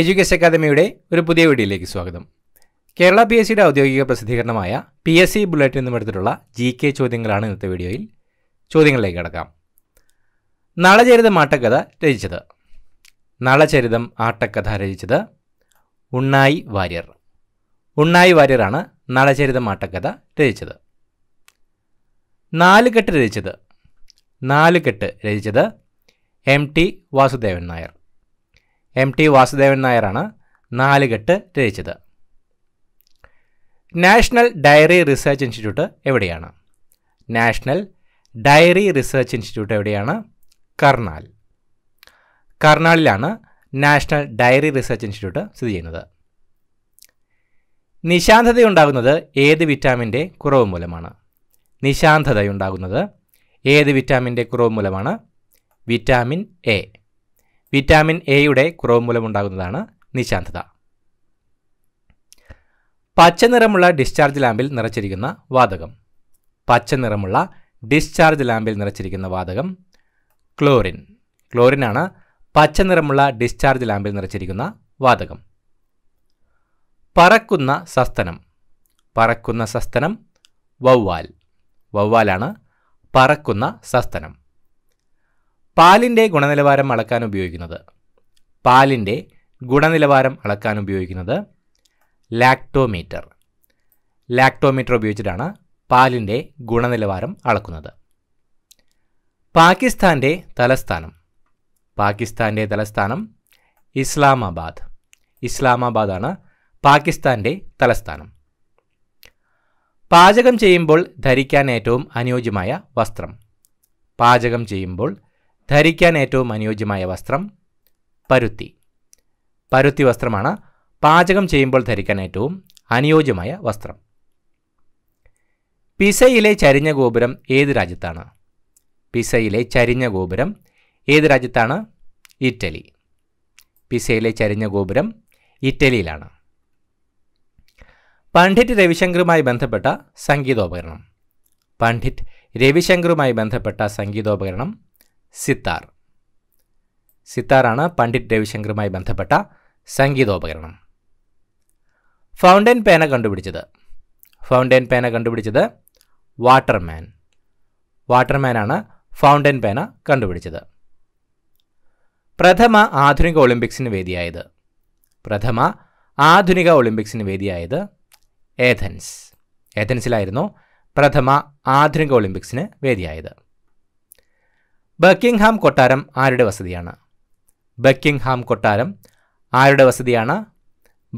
education അക്കാദമിയുടെ ഒരു പുതിയ വീഡിയോയിലേക്ക് സ്വാഗതം കേരള പി എസ് സിയുടെ ഔദ്യോഗിക പ്രസിദ്ധീകരണമായ പി എസ് സി ബുള്ളറ്റിൽ നിന്നും എടുത്തിട്ടുള്ള ജി കെ ചോദ്യങ്ങളാണ് ഇന്നത്തെ വീഡിയോയിൽ ചോദ്യങ്ങളിലേക്ക് കടക്കാം നളചരിതം ആട്ടക്കഥ രചിച്ചത് നളചരിതം ആട്ടക്കഥ രചിച്ചത് ഉണ്ണായി വാര്യർ ഉണ്ണായി വാര്യറാണ് നളചരിതം ആട്ടക്കഥ രചിച്ചത് നാലുകെട്ട് രചിച്ചത് നാലുകെട്ട് രചിച്ചത് M T Vasudevan Nair M T Vasudevan നായരാണ് നാലുകെട്ട് രചിച്ചത് നാഷണൽ ഡയറി റിസർച്ച് ഇൻസ്റ്റിറ്റ്യൂട്ട് എവിടെയാണ് നാഷണൽ ഡയറി റിസർച്ച് ഇൻസ്റ്റിറ്റ്യൂട്ട് എവിടെയാണ് കർണാൽ കർണാലിലാണ് നാഷണൽ ഡയറി റിസർച്ച് ഇൻസ്റ്റിറ്റ്യൂട്ട് സ്ഥിതി ചെയ്യുന്നത് നിശാന്തതയുണ്ടാകുന്നത് ഏത് വിറ്റാമിൻ്റെ കുറവ് മൂലമാണ് നിശാന്തതയുണ്ടാകുന്നത് ഏത് വിറ്റാമിൻ്റെ കുറവ് മൂലമാണ് വിറ്റാമിൻ എ വിറ്റാമിൻ എയുടെ കുറവ് മൂലമുണ്ടാകുന്നതാണ് നിശാന്തത പച്ച നിറമുള്ള ഡിസ്ചാർജ് ലാമ്പിൽ നിറച്ചിരിക്കുന്ന വാതകം പച്ച നിറമുള്ള ഡിസ്ചാർജ് ലാമ്പിൽ നിറച്ചിരിക്കുന്ന വാതകം ക്ലോറിൻ ക്ലോറിനാണ് പച്ച നിറമുള്ള ഡിസ്ചാർജ് ലാമ്പിൽ നിറച്ചിരിക്കുന്ന വാതകം പറക്കുന്ന സസ്തനം പറക്കുന്ന സസ്തനം വവ്വാൽ വവ്വാലാണ് പറക്കുന്ന സസ്തനം പാലിൻ്റെ ഗുണനിലവാരം അളക്കാൻ ഉപയോഗിക്കുന്നത് പാലിൻ്റെ ഗുണനിലവാരം അളക്കാൻ ഉപയോഗിക്കുന്നത് ലാക്ടോമീറ്റർ ലാക്ടോമീറ്റർ ഉപയോഗിച്ചിട്ടാണ് പാലിൻ്റെ ഗുണനിലവാരം അളക്കുന്നത് പാകിസ്ഥാൻ്റെ തലസ്ഥാനം പാകിസ്ഥാൻ്റെ തലസ്ഥാനം ഇസ്ലാമാബാദ് ഇസ്ലാമാബാദാണ് പാകിസ്ഥാൻ്റെ തലസ്ഥാനം പാചകം ചെയ്യുമ്പോൾ ധരിക്കാൻ ഏറ്റവും അനുയോജ്യമായ വസ്ത്രം പാചകം ചെയ്യുമ്പോൾ ധരിക്കാൻ ഏറ്റവും അനുയോജ്യമായ വസ്ത്രം പരുത്തി പരുത്തി വസ്ത്രമാണ് പാചകം ചെയ്യുമ്പോൾ ധരിക്കാൻ ഏറ്റവും അനുയോജ്യമായ വസ്ത്രം പിസയിലെ ചരിഞ്ഞ ഗോപുരം ഏത് രാജ്യത്താണ് പിസയിലെ ചരിഞ്ഞ ഗോപുരം ഏത് രാജ്യത്താണ് ഇറ്റലി പിസയിലെ ചരിഞ്ഞ ഗോപുരം ഇറ്റലിയിലാണ് പണ്ഡിറ്റ് രവിശങ്കറുമായി ബന്ധപ്പെട്ട സംഗീതോപകരണം പണ്ഡിറ്റ് രവിശങ്കറുമായി ബന്ധപ്പെട്ട സംഗീതോപകരണം സിത്താർ സിത്താറാണ് പണ്ഡിറ്റ് രവിശങ്കറുമായി ബന്ധപ്പെട്ട സംഗീതോപകരണം ഫൗണ്ടൻ പേന കണ്ടുപിടിച്ചത് ഫൗണ്ടൻ പേന കണ്ടുപിടിച്ചത് വാട്ടർമാൻ വാട്ടർമാനാണ് ഫൗണ്ടൻ പേന കണ്ടുപിടിച്ചത് പ്രഥമ ആധുനിക ഒളിമ്പിക്സിന് വേദിയായത് പ്രഥമ ആധുനിക ഒളിമ്പിക്സിന് വേദിയായത് ഏഥൻസ് ഏഥൻസിലായിരുന്നു പ്രഥമ ആധുനിക ഒളിമ്പിക്സിന് വേദിയായത് ബക്കിംഗ്ഹാം കൊട്ടാരം ആരുടെ വസതിയാണ് ബക്കിംഗ്ഹാം കൊട്ടാരം ആരുടെ വസതിയാണ്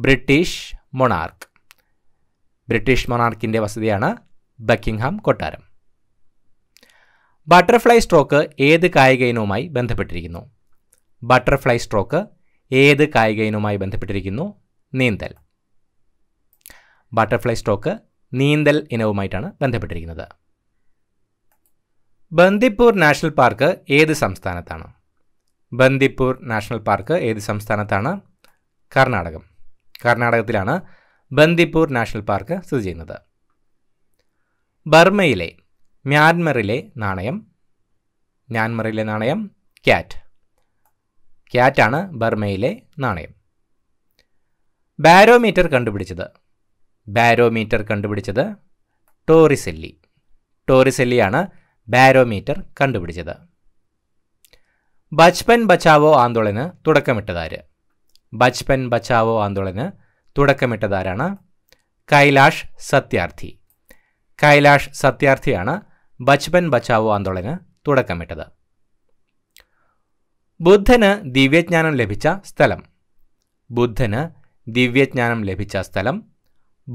ബ്രിട്ടീഷ് മൊണാർക്ക് ബ്രിട്ടീഷ് മൊണാർക്കിൻ്റെ വസതിയാണ് ബക്കിംഗ്ഹാം കൊട്ടാരം ബട്ടർഫ്ലൈ സ്ട്രോക്ക് ഏത് കായിക ഇനവുമായി ബന്ധപ്പെട്ടിരിക്കുന്നു ബട്ടർഫ്ലൈ സ്ട്രോക്ക് ഏത് കായിക ഇനവുമായി ബന്ധപ്പെട്ടിരിക്കുന്നു നീന്തൽ ബട്ടർഫ്ലൈ സ്ട്രോക്ക് നീന്തൽ ഇനവുമായിട്ടാണ് ബന്ധപ്പെട്ടിരിക്കുന്നത് ബന്ദിപ്പൂർ നാഷണൽ പാർക്ക് ഏത് സംസ്ഥാനത്താണ് ബന്ദിപ്പൂർ നാഷണൽ പാർക്ക് ഏത് സംസ്ഥാനത്താണ് കർണാടകം കർണാടകത്തിലാണ് ബന്ദിപ്പൂർ നാഷണൽ പാർക്ക് സ്ഥിതി ചെയ്യുന്നത് ബർമയിലെ മ്യാൻമറിലെ നാണയം മ്യാൻമറിലെ നാണയം ക്യാറ്റ് ക്യാറ്റാണ് ബർമയിലെ നാണയം ബാരോമീറ്റർ കണ്ടുപിടിച്ചത് ബാരോമീറ്റർ കണ്ടുപിടിച്ചത് ടോറിസെല്ലി ടോറിസെല്ലിയാണ് ബാരോമീറ്റർ കണ്ടുപിടിച്ചത് ബച്പൻ ബച്ചാവോ ആന്തോളന് തുടക്കമിട്ടതാര് ബച്പൻ ബച്ചാവോ ആന്തോളന് തുടക്കമിട്ടതാരാണ് കൈലാഷ് സത്യാർത്ഥി കൈലാഷ് സത്യാർത്ഥിയാണ് ബച്പൻ ബച്ചാവോ ആന്തോളന് തുടക്കമിട്ടത് ബുദ്ധന് ദിവ്യജ്ഞാനം ലഭിച്ച സ്ഥലം ബുദ്ധന് ദിവ്യജ്ഞാനം ലഭിച്ച സ്ഥലം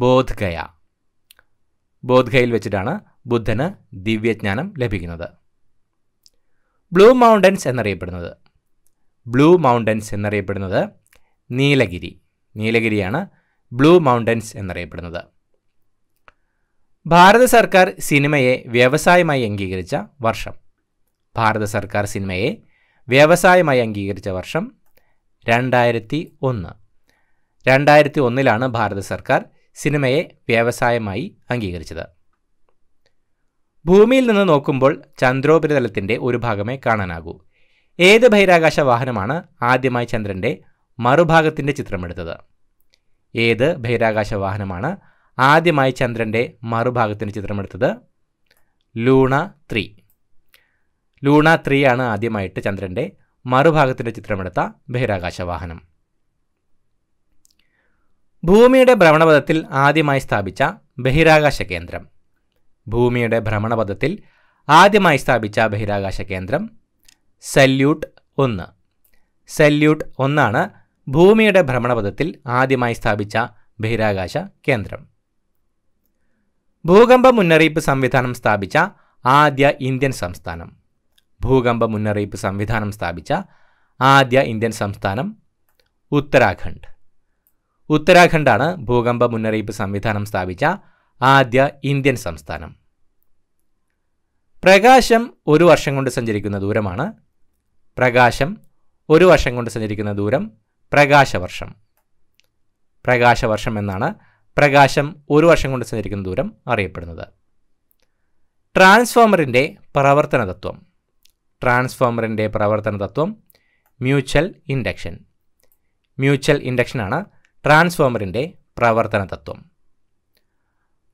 ബോധ്ഗയ ബോധ്ഗയിൽ വെച്ചിട്ടാണ് ബുദ്ധന് ദിവ്യജ്ഞാനം ലഭിക്കുന്നത് ബ്ലൂ മൗണ്ടൻസ് എന്നറിയപ്പെടുന്നത് ബ്ലൂ മൗണ്ടൻസ് എന്നറിയപ്പെടുന്നത് നീലഗിരി നീലഗിരിയാണ് ബ്ലൂ മൗണ്ടൻസ് എന്നറിയപ്പെടുന്നത് ഭാരത സർക്കാർ സിനിമയെ വ്യവസായമായി അംഗീകരിച്ച വർഷം ഭാരത സർക്കാർ സിനിമയെ വ്യവസായമായി അംഗീകരിച്ച വർഷം രണ്ടായിരത്തി ഒന്ന് രണ്ടായിരത്തി ഒന്നിലാണ് ഭാരത സർക്കാർ സിനിമയെ വ്യവസായമായി അംഗീകരിച്ചത് ഭൂമിയിൽ നിന്ന് നോക്കുമ്പോൾ ചന്ദ്രോപരിതലത്തിൻ്റെ ഒരു ഭാഗമേ കാണാനാകൂ ഏത് ബഹിരാകാശ വാഹനമാണ് ആദ്യമായി ചന്ദ്രൻ്റെ മറുഭാഗത്തിൻ്റെ ചിത്രമെടുത്തത് ഏത് ബഹിരാകാശ വാഹനമാണ് ആദ്യമായി ചന്ദ്രൻ്റെ മറുഭാഗത്തിൻ്റെ ചിത്രമെടുത്തത് ലൂണ ത്രീ ലൂണ ത്രീ ആണ് ആദ്യമായിട്ട് ചന്ദ്രൻ്റെ മറുഭാഗത്തിൻ്റെ ചിത്രമെടുത്ത ബഹിരാകാശ വാഹനം ഭൂമിയുടെ ഭ്രമണപഥത്തിൽ ആദ്യമായി സ്ഥാപിച്ച ബഹിരാകാശ കേന്ദ്രം ഭൂമിയുടെ ഭ്രമണപഥത്തിൽ ആദ്യമായി സ്ഥാപിച്ച ബഹിരാകാശ കേന്ദ്രം സല്യൂട്ട് ഒന്ന് സല്യൂട്ട് ഒന്നാണ് ഭൂമിയുടെ ഭ്രമണപഥത്തിൽ ആദ്യമായി സ്ഥാപിച്ച ബഹിരാകാശ കേന്ദ്രം ഭൂകമ്പ മുന്നറിയിപ്പ് സംവിധാനം സ്ഥാപിച്ച ആദ്യ ഇന്ത്യൻ സംസ്ഥാനം ഭൂകമ്പ മുന്നറിയിപ്പ് സംവിധാനം സ്ഥാപിച്ച ആദ്യ ഇന്ത്യൻ സംസ്ഥാനം ഉത്തരാഖണ്ഡ് ഉത്തരാഖണ്ഡാണ് ഭൂകമ്പ മുന്നറിയിപ്പ് സംവിധാനം സ്ഥാപിച്ച ആദ്യ ഇന്ത്യൻ സംസ്ഥാനം പ്രകാശം ഒരു വർഷം കൊണ്ട് സഞ്ചരിക്കുന്ന ദൂരമാണ് പ്രകാശം ഒരു വർഷം കൊണ്ട് സഞ്ചരിക്കുന്ന ദൂരം പ്രകാശവർഷം പ്രകാശവർഷം എന്നാണ് പ്രകാശം ഒരു വർഷം കൊണ്ട് സഞ്ചരിക്കുന്ന ദൂരം അറിയപ്പെടുന്നത് ട്രാൻസ്ഫോമറിൻ്റെ പ്രവർത്തന തത്വം ട്രാൻസ്ഫോമറിൻ്റെ പ്രവർത്തന തത്വം മ്യൂച്വൽ ഇൻഡക്ഷൻ മ്യൂച്വൽ ഇൻഡക്ഷനാണ് ട്രാൻസ്ഫോമറിൻ്റെ പ്രവർത്തന തത്വം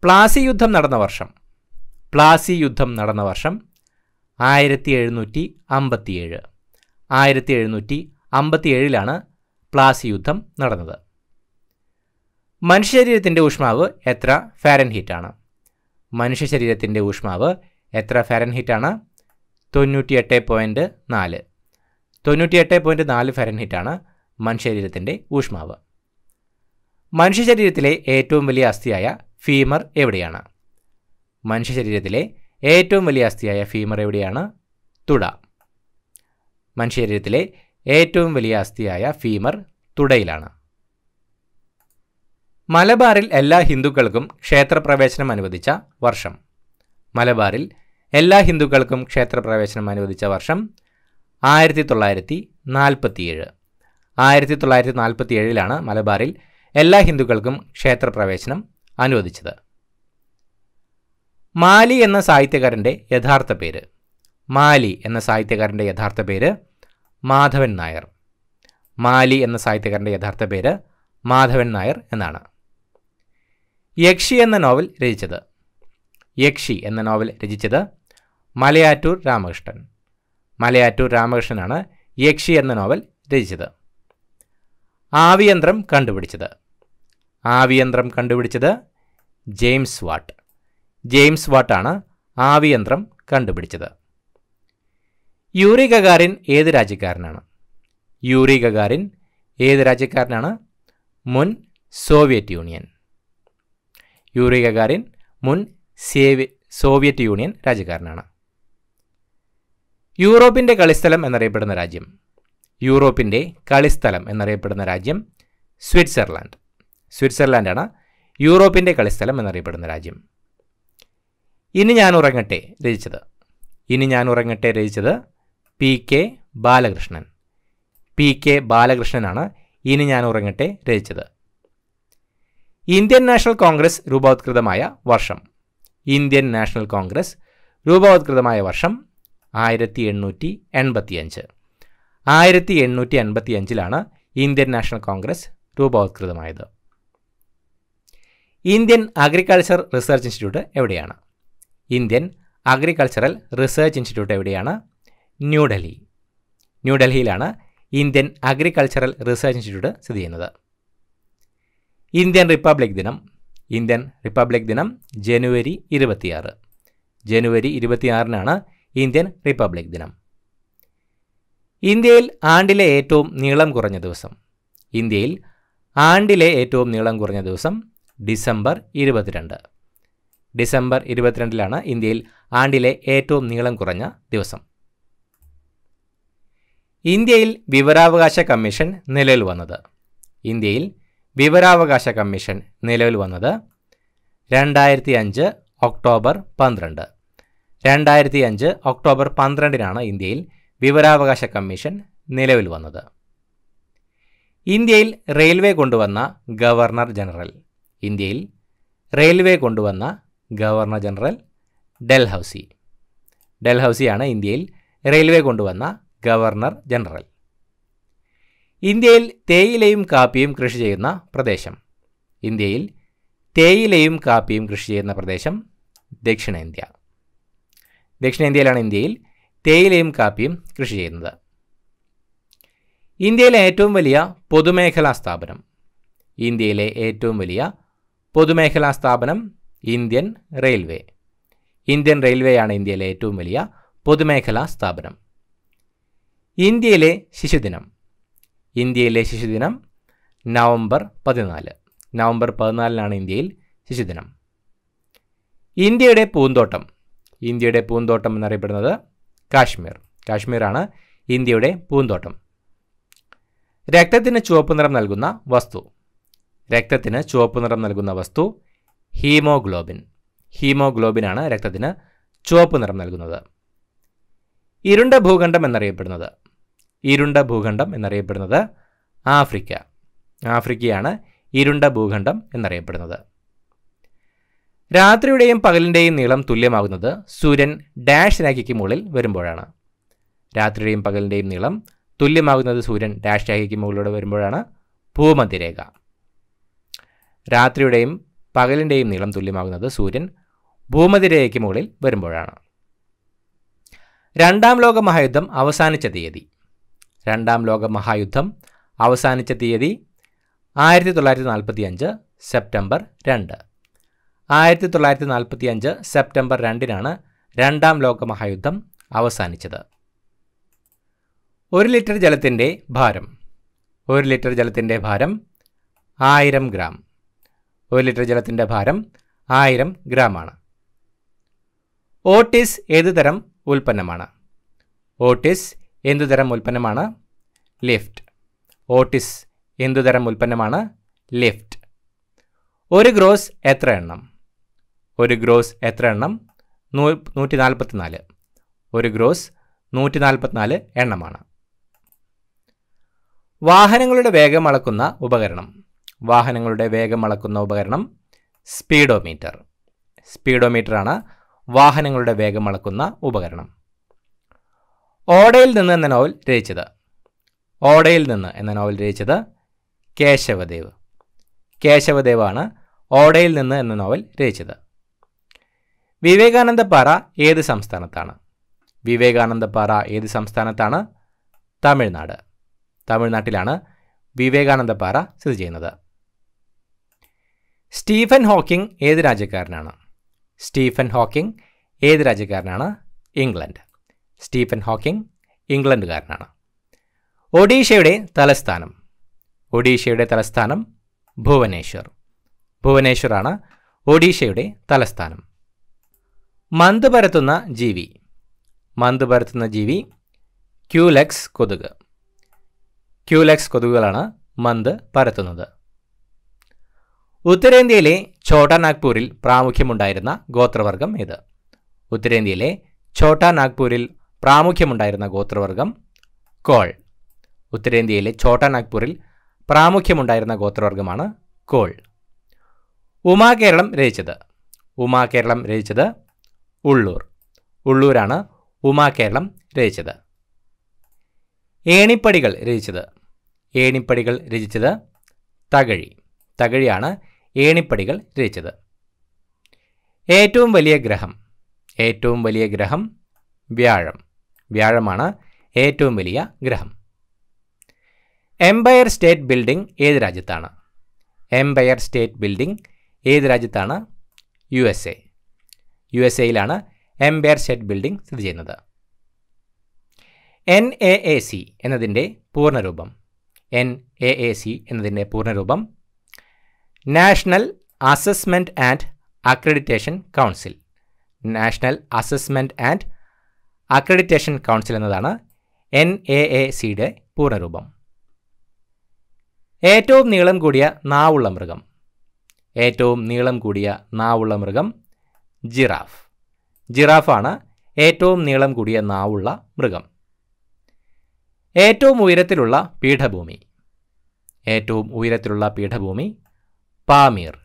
പ്ലാസി യുദ്ധം നടന്ന വർഷം പ്ലാസി യുദ്ധം നടന്ന വർഷം ആയിരത്തി എഴുന്നൂറ്റി അമ്പത്തിയേഴ് ആയിരത്തി എഴുന്നൂറ്റി അമ്പത്തിയേഴിലാണ് പ്ലാസി യുദ്ധം നടന്നത് മനുഷ്യശരീരത്തിൻ്റെ ഊഷ്മാവ് എത്ര ഫാരൻ ഫാരൻഹീറ്റാണ് മനുഷ്യശരീരത്തിൻ്റെ ഊഷ്മാവ് എത്ര ഫാരൻ ഫാരൻഹീറ്റാണ് തൊണ്ണൂറ്റിയെട്ട് പോയിൻറ്റ് നാല് തൊണ്ണൂറ്റിയെട്ട് പോയിൻറ്റ് നാല് ഫാരൻ ഫാരൻഹീറ്റാണ് മനുഷ്യശരീരത്തിൻ്റെ ഊഷ്മാവ് മനുഷ്യശരീരത്തിലെ ഏറ്റവും വലിയ അസ്ഥിയായ ഫീമർ എവിടെയാണ് മനുഷ്യ ശരീരത്തിലെ ഏറ്റവും വലിയ അസ്ഥിയായ ഫീമർ എവിടെയാണ് തുട മനുഷ്യ ശരീരത്തിലെ ഏറ്റവും വലിയ അസ്ഥിയായ ഫീമർ തുടയിലാണ് മലബാറിൽ എല്ലാ ഹിന്ദുക്കൾക്കും ക്ഷേത്രപ്രവേശനം അനുവദിച്ച വർഷം മലബാറിൽ എല്ലാ ഹിന്ദുക്കൾക്കും ക്ഷേത്രപ്രവേശനം അനുവദിച്ച വർഷം ആയിരത്തി തൊള്ളായിരത്തി നാൽപ്പത്തിയേഴ് ആയിരത്തി തൊള്ളായിരത്തി ഏഴിലാണ് മലബാറിൽ എല്ലാ ഹിന്ദുക്കൾക്കും ക്ഷേത്രപ്രവേശനം അനുവദിച്ചത് മാലി എന്ന സാഹിത്യകാരൻ്റെ യഥാർത്ഥ പേര് മാലി എന്ന സാഹിത്യകാരൻ്റെ യഥാർത്ഥ പേര് മാധവൻ നായർ മാലി എന്ന സാഹിത്യകാരൻ്റെ യഥാർത്ഥ പേര് മാധവൻ നായർ എന്നാണ് യക്ഷി എന്ന നോവൽ രചിച്ചത് യക്ഷി എന്ന നോവൽ രചിച്ചത് മലയാറ്റൂർ രാമകൃഷ്ണൻ മലയാറ്റൂർ രാമകൃഷ്ണനാണ് യക്ഷി എന്ന നോവൽ രചിച്ചത് ആവിയന്ത്രം കണ്ടുപിടിച്ചത് ആവിയന്ത്രം കണ്ടുപിടിച്ചത് ജെയിംസ് വാട്ട് ജെയിംസ് വാട്ടാണ് ആവിയന്ത്രം കണ്ടുപിടിച്ചത് യൂറി ഗഗാറിൻ ഏത് രാജ്യക്കാരനാണ് യൂറി ഗഗാറിൻ ഏത് രാജ്യക്കാരനാണ് മുൻ സോവിയറ്റ് യൂണിയൻ യൂറി ഗഗാറിൻ മുൻ സോവിയറ്റ് യൂണിയൻ രാജ്യക്കാരനാണ് യൂറോപ്പിൻ്റെ കളിസ്ഥലം എന്നറിയപ്പെടുന്ന രാജ്യം യൂറോപ്പിൻ്റെ കളിസ്ഥലം എന്നറിയപ്പെടുന്ന രാജ്യം സ്വിറ്റ്സർലാൻഡ് സ്വിറ്റ്സർലാൻഡാണ് യൂറോപ്പിൻ്റെ കളിസ്ഥലം എന്നറിയപ്പെടുന്ന രാജ്യം ഇനി ഞാൻ ഉറങ്ങട്ടെ രചിച്ചത് ഇനി ഞാൻ ഉറങ്ങട്ടെ രചിച്ചത് P K Balakrishnan P K ബാലകൃഷ്ണനാണ് ഇനി ഞാൻ ഉറങ്ങട്ടെ രചിച്ചത് ഇന്ത്യൻ നാഷണൽ കോൺഗ്രസ് രൂപവത്കൃതമായ വർഷം ഇന്ത്യൻ നാഷണൽ കോൺഗ്രസ് രൂപവത്കൃതമായ വർഷം ആയിരത്തി എണ്ണൂറ്റി അഞ്ച് ആയിരത്തി എണ്ണൂറ്റി അഞ്ചിലാണ് ഇന്ത്യൻ നാഷണൽ കോൺഗ്രസ് രൂപവത്കൃതമായത് ഇന്ത്യൻ അഗ്രികൾച്ചർ റിസർച്ച് ഇൻസ്റ്റിറ്റ്യൂട്ട് എവിടെയാണ് ഇന്ത്യൻ അഗ്രികൾച്ചറൽ റിസർച്ച് ഇൻസ്റ്റിറ്റ്യൂട്ട് എവിടെയാണ് ന്യൂഡൽഹി ന്യൂഡൽഹിയിലാണ് ഇന്ത്യൻ അഗ്രികൾച്ചറൽ റിസർച്ച് ഇൻസ്റ്റിറ്റ്യൂട്ട് സ്ഥിതി ചെയ്യുന്നത് ഇന്ത്യൻ റിപ്പബ്ലിക് ദിനം ഇന്ത്യൻ റിപ്പബ്ലിക് ദിനം ജനുവരി ഇരുപത്തിയാറ് ജനുവരി ഇരുപത്തിയാറിനാണ് ഇന്ത്യൻ റിപ്പബ്ലിക് ദിനം ഇന്ത്യയിൽ ആണ്ടിലെ ഏറ്റവും നീളം കുറഞ്ഞ ദിവസം ഇന്ത്യയിൽ ആണ്ടിലെ ഏറ്റവും നീളം കുറഞ്ഞ ദിവസം ഡിസംബർ ഇരുപത്തിരണ്ട് ഡിസംബർ ഇരുപത്തിരണ്ടിലാണ് ഇന്ത്യയിൽ ആണ്ടിലെ ഏറ്റവും നീളം കുറഞ്ഞ ദിവസം ഇന്ത്യയിൽ വിവരാവകാശ കമ്മീഷൻ നിലവിൽ വന്നത് ഇന്ത്യയിൽ വിവരാവകാശ കമ്മീഷൻ നിലവിൽ വന്നത് രണ്ടായിരത്തി അഞ്ച് ഒക്ടോബർ പന്ത്രണ്ട് രണ്ടായിരത്തി അഞ്ച് ഒക്ടോബർ പന്ത്രണ്ടിനാണ് ഇന്ത്യയിൽ വിവരാവകാശ കമ്മീഷൻ നിലവിൽ വന്നത് ഇന്ത്യയിൽ റെയിൽവേ കൊണ്ടുവന്ന ഗവർണർ ജനറൽ ഇന്ത്യയിൽ റെയിൽവേ കൊണ്ടുവന്ന ഗവർണർ ജനറൽ ഡൽഹൌസി ഡൽഹൌസിയാണ് ഇന്ത്യയിൽ റെയിൽവേ കൊണ്ടുവന്ന ഗവർണർ ജനറൽ ഇന്ത്യയിൽ തേയിലയും കാപ്പിയും കൃഷി ചെയ്യുന്ന പ്രദേശം ഇന്ത്യയിൽ തേയിലയും കാപ്പിയും കൃഷി ചെയ്യുന്ന പ്രദേശം ദക്ഷിണേന്ത്യ ദക്ഷിണേന്ത്യയിലാണ് ഇന്ത്യയിൽ തേയിലയും കാപ്പിയും കൃഷി ചെയ്യുന്നത് ഇന്ത്യയിലെ ഏറ്റവും വലിയ പൊതുമേഖലാ സ്ഥാപനം ഇന്ത്യയിലെ ഏറ്റവും വലിയ പൊതുമേഖലാ സ്ഥാപനം ഇന്ത്യൻ റെയിൽവേ ഇന്ത്യൻ റെയിൽവേ ആണ് ഇന്ത്യയിലെ ഏറ്റവും വലിയ പൊതുമേഖലാ സ്ഥാപനം ഇന്ത്യയിലെ ശിശുദിനം ഇന്ത്യയിലെ ശിശുദിനം നവംബർ പതിനാല് നവംബർ പതിനാലിനാണ് ഇന്ത്യയിൽ ശിശുദിനം ഇന്ത്യയുടെ പൂന്തോട്ടം ഇന്ത്യയുടെ പൂന്തോട്ടം എന്നറിയപ്പെടുന്നത് കാശ്മീർ കാശ്മീറാണ് ഇന്ത്യയുടെ പൂന്തോട്ടം രക്തത്തിന് ചുവപ്പ് നിറം നൽകുന്ന വസ്തു രക്തത്തിന് ചുവപ്പ് നിറം നൽകുന്ന വസ്തു ഹീമോഗ്ലോബിൻ ഹീമോഗ്ലോബിനാണ് രക്തത്തിന് ചുവപ്പ് നിറം നൽകുന്നത് ഇരുണ്ട ഭൂഖണ്ഡം എന്നറിയപ്പെടുന്നത് ഇരുണ്ട ഭൂഖണ്ഡം എന്നറിയപ്പെടുന്നത് ആഫ്രിക്ക ആഫ്രിക്കയാണ് ഇരുണ്ട ഭൂഖണ്ഡം എന്നറിയപ്പെടുന്നത് രാത്രിയുടെയും പകലിൻ്റെയും നീളം തുല്യമാകുന്നത് സൂര്യൻ ഡാഷ് രേഖയ്ക്ക് മുകളിൽ വരുമ്പോഴാണ് രാത്രിയുടെയും പകലിൻ്റെയും നീളം തുല്യമാകുന്നത് സൂര്യൻ ഡാഷ് രേഖയ്ക്ക് മുകളിലൂടെ വരുമ്പോഴാണ് ഭൂമധ്യരേഖ രാത്രിയുടെയും പകലിൻ്റെയും നീളം തുല്യമാകുന്നത് സൂര്യൻ ഭൂമതിരേഖയ്ക്ക് മുകളിൽ വരുമ്പോഴാണ് രണ്ടാം ലോക മഹായുദ്ധം അവസാനിച്ച തീയതി രണ്ടാം ലോക മഹായുദ്ധം അവസാനിച്ച തീയതി ആയിരത്തി തൊള്ളായിരത്തി നാൽപ്പത്തി അഞ്ച് സെപ്റ്റംബർ രണ്ട് ആയിരത്തി തൊള്ളായിരത്തി നാൽപ്പത്തി അഞ്ച് സെപ്റ്റംബർ രണ്ടിനാണ് രണ്ടാം ലോക മഹായുദ്ധം അവസാനിച്ചത് ഒരു ലിറ്റർ ജലത്തിൻ്റെ ഭാരം ഒരു ലിറ്റർ ജലത്തിൻ്റെ ഭാരം ആയിരം ഗ്രാം ഒരു ലിറ്റർ ജലത്തിൻ്റെ ഭാരം ആയിരം ഗ്രാമാണ് ഓട്ടിസ് ഏത് തരം ഉൽപ്പന്നമാണ് ഓട്ടിസ് എന്തു തരം ഉൽപ്പന്നമാണ് ലിഫ്റ്റ് ഓട്ടിസ് എന്തു തരം ഉൽപ്പന്നമാണ് ലിഫ്റ്റ് ഒരു ഗ്രോസ് എത്ര എണ്ണം ഒരു ഗ്രോസ് എത്ര എണ്ണം നൂ നൂറ്റി നാല് ഒരു ഗ്രോസ് നൂറ്റി നാല് എണ്ണമാണ് വാഹനങ്ങളുടെ വേഗം അളക്കുന്ന ഉപകരണം വാഹനങ്ങളുടെ വേഗം അളക്കുന്ന ഉപകരണം സ്പീഡോമീറ്റർ സ്പീഡോമീറ്ററാണ് വാഹനങ്ങളുടെ വേഗം അളക്കുന്ന ഉപകരണം ഓടയിൽ നിന്ന് എന്ന നോവൽ രചിച്ചത് ഓടയിൽ നിന്ന് എന്ന നോവൽ രചിച്ചത് കേശവദേവ് കേശവദേവാണ് ഓടയിൽ നിന്ന് എന്ന നോവൽ രചിച്ചത് വിവേകാനന്ദ പാറ ഏത് സംസ്ഥാനത്താണ് വിവേകാനന്ദ പാറ ഏത് സംസ്ഥാനത്താണ് തമിഴ്നാട് തമിഴ്നാട്ടിലാണ് വിവേകാനന്ദ പാറ സ്ഥിതി ചെയ്യുന്നത് സ്റ്റീഫൻ ഹോക്കിംഗ് ഏത് രാജ്യക്കാരനാണ് സ്റ്റീഫൻ ഹോക്കിംഗ് ഏത് രാജ്യക്കാരനാണ് ഇംഗ്ലണ്ട് സ്റ്റീഫൻ ഹോക്കിംഗ് ഇംഗ്ലണ്ടുകാരനാണ് ഒഡീഷയുടെ തലസ്ഥാനം ഒഡീഷയുടെ തലസ്ഥാനം ഭുവനേശ്വർ ഭുവനേശ്വറാണ് ഒഡീഷയുടെ തലസ്ഥാനം മന്ത് പരത്തുന്ന ജീവി മന്ത് പരത്തുന്ന ജീവി ക്യൂലെക്സ് കൊതുക് ക്യൂലെക്സ് കൊതുകുകളാണ് മന്ത് പരത്തുന്നത് ഉത്തരേന്ത്യയിലെ ഛോട്ടാ നാഗ്പൂരിൽ പ്രാമുഖ്യമുണ്ടായിരുന്ന ഗോത്രവർഗം ഏത് ഉത്തരേന്ത്യയിലെ ഛോട്ടാ നാഗ്പൂരിൽ പ്രാമുഖ്യമുണ്ടായിരുന്ന ഗോത്രവർഗം കോൾ ഉത്തരേന്ത്യയിലെ ഛോട്ടാ നാഗ്പൂരിൽ പ്രാമുഖ്യമുണ്ടായിരുന്ന ഗോത്രവർഗമാണ് കോൾ ഉമാ കേരളം രചിച്ചത് ഉമാ കേരളം രചിച്ചത് ഉള്ളൂർ ഉള്ളൂരാണ് ഉമാ കേരളം രചിച്ചത് ഏണിപ്പടികൾ രചിച്ചത് ഏണിപ്പടികൾ രചിച്ചത് തകഴി തകഴിയാണ് ഏണിപ്പടികൾ രചിച്ചത് ഏറ്റവും വലിയ ഗ്രഹം ഏറ്റവും വലിയ ഗ്രഹം വ്യാഴം വ്യാഴമാണ് ഏറ്റവും വലിയ ഗ്രഹം എംപയർ സ്റ്റേറ്റ് ബിൽഡിംഗ് ഏത് രാജ്യത്താണ് എംപയർ സ്റ്റേറ്റ് ബിൽഡിംഗ് ഏത് രാജ്യത്താണ് U S A U S എയിലാണ് എംപയർ സ്റ്റേറ്റ് ബിൽഡിംഗ് സ്ഥിതി ചെയ്യുന്നത് എൻ എ എ സി എന്നതിൻ്റെ പൂർണ്ണരൂപം എൻ എ എ സി എന്നതിൻ്റെ പൂർണ്ണരൂപം national assessment and accreditation council national assessment and accreditation council എന്നതാണ് എൻ എ എ സിയുടെ പൂർണ്ണരൂപം ഏറ്റവും നീളം കൂടിയ നാവുള്ള മൃഗം ഏറ്റവും നീളം കൂടിയ നാവുള്ള മൃഗം ജിറാഫ് ജിറാഫാണ് ഏറ്റവും നീളം കൂടിയ നാവുള്ള മൃഗം ഏറ്റവും ഉയരത്തിലുള്ള പീഠഭൂമി ഏറ്റവും ഉയരത്തിലുള്ള പീഠഭൂമി പാമീർ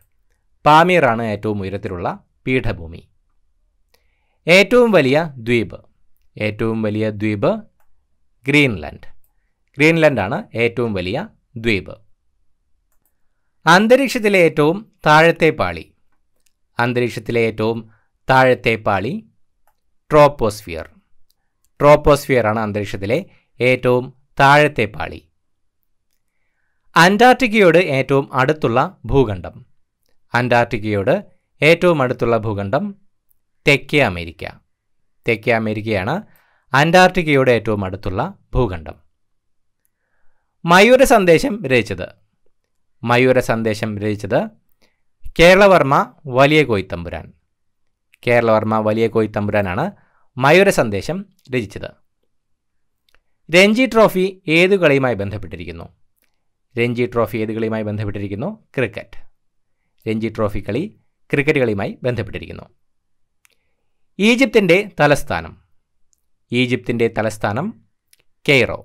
പാമീറാണ് ഏറ്റവും ഉയരത്തിലുള്ള പീഠഭൂമി ഏറ്റവും വലിയ ദ്വീപ് ഏറ്റവും വലിയ ദ്വീപ് ഗ്രീൻലാൻഡ് ഗ്രീൻലാൻഡാണ് ഏറ്റവും വലിയ ദ്വീപ് അന്തരീക്ഷത്തിലെ ഏറ്റവും താഴത്തെ പാളി അന്തരീക്ഷത്തിലെ ഏറ്റവും താഴത്തെ പാളി ട്രോപ്പോസ്ഫിയർ ട്രോപ്പോസ്ഫിയറാണ് അന്തരീക്ഷത്തിലെ ഏറ്റവും താഴത്തെ പാളി അന്റാർട്ടിക്കയോട് ഏറ്റവും അടുത്തുള്ള ഭൂഖണ്ഡം അന്റാർട്ടിക്കയോട് ഏറ്റവും അടുത്തുള്ള ഭൂഖണ്ഡം തെക്കേ അമേരിക്ക തെക്കേ അമേരിക്കയാണ് അന്റാർട്ടിക്കയോട് ഏറ്റവും അടുത്തുള്ള ഭൂഖണ്ഡം മയൂര സന്ദേശം രചിച്ചത് മയൂര സന്ദേശം രചിച്ചത് കേരളവർമ്മ വലിയ കോയിത്തമ്പുരാൻ കേരളവർമ്മ വലിയ കോയിത്തമ്പുരാനാണ് മയൂര സന്ദേശം രചിച്ചത് രഞ്ജി ട്രോഫി ഏതു കളിയുമായി ബന്ധപ്പെട്ടിരിക്കുന്നു രഞ്ജി ട്രോഫി ഏതുകളിയുമായി ബന്ധപ്പെട്ടിരിക്കുന്നു ക്രിക്കറ്റ് രഞ്ജി ട്രോഫി കളി ക്രിക്കറ്റ് കളിയുമായി ബന്ധപ്പെട്ടിരിക്കുന്നു ഈജിപ്തിൻ്റെ തലസ്ഥാനം ഈജിപ്തിൻ്റെ തലസ്ഥാനം കെയ്റോ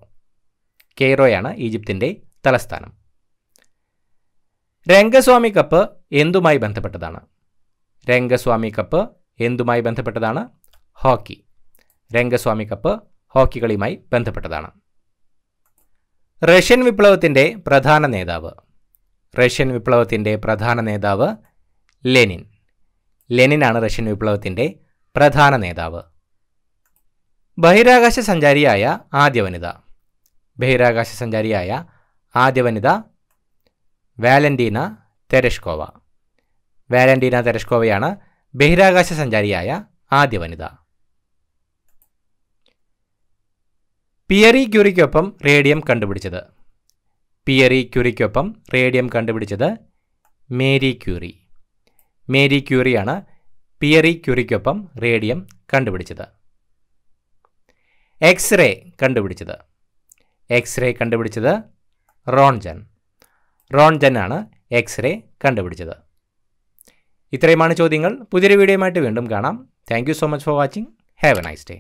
കെയ്റോയാണ് ഈജിപ്തിൻ്റെ തലസ്ഥാനം രംഗസ്വാമി കപ്പ് എന്തുമായി ബന്ധപ്പെട്ടതാണ് രംഗസ്വാമി കപ്പ് എന്തുമായി ബന്ധപ്പെട്ടതാണ് ഹോക്കി രംഗസ്വാമി കപ്പ് ഹോക്കി കളിയുമായി ബന്ധപ്പെട്ടതാണ് റഷ്യൻ വിപ്ലവത്തിൻ്റെ പ്രധാന നേതാവ് റഷ്യൻ വിപ്ലവത്തിൻ്റെ പ്രധാന നേതാവ് ലെനിൻ ലെനിനാണ് റഷ്യൻ വിപ്ലവത്തിൻ്റെ പ്രധാന നേതാവ് ബഹിരാകാശ സഞ്ചാരിയായ ആദ്യ വനിത ബഹിരാകാശ സഞ്ചാരിയായ ആദ്യ വനിത വാലന്റീന തെരഷ്കോവ വാലന്റീന തെരഷ്കോവയാണ് ബഹിരാകാശ സഞ്ചാരിയായ ആദ്യ വനിത പിയറി ക്യൂറിക്കൊപ്പം റേഡിയം കണ്ടുപിടിച്ചത് പിയറി ക്യൂറിക്കൊപ്പം റേഡിയം കണ്ടുപിടിച്ചത് മേരി ക്യൂറി മേരി ക്യൂറിയാണ് പിയറി ക്യൂറിക്കൊപ്പം റേഡിയം കണ്ടുപിടിച്ചത് എക്സ്റേ കണ്ടുപിടിച്ചത് എക്സ്റേ കണ്ടുപിടിച്ചത് റോൺജൻ റോൺജൻ ആണ് എക്സ്റേ കണ്ടുപിടിച്ചത് ഇത്രയുമാണ് ചോദ്യങ്ങൾ പുതിയൊരു വീഡിയോയുമായിട്ട് വീണ്ടും കാണാം thank so much for watching have a nice day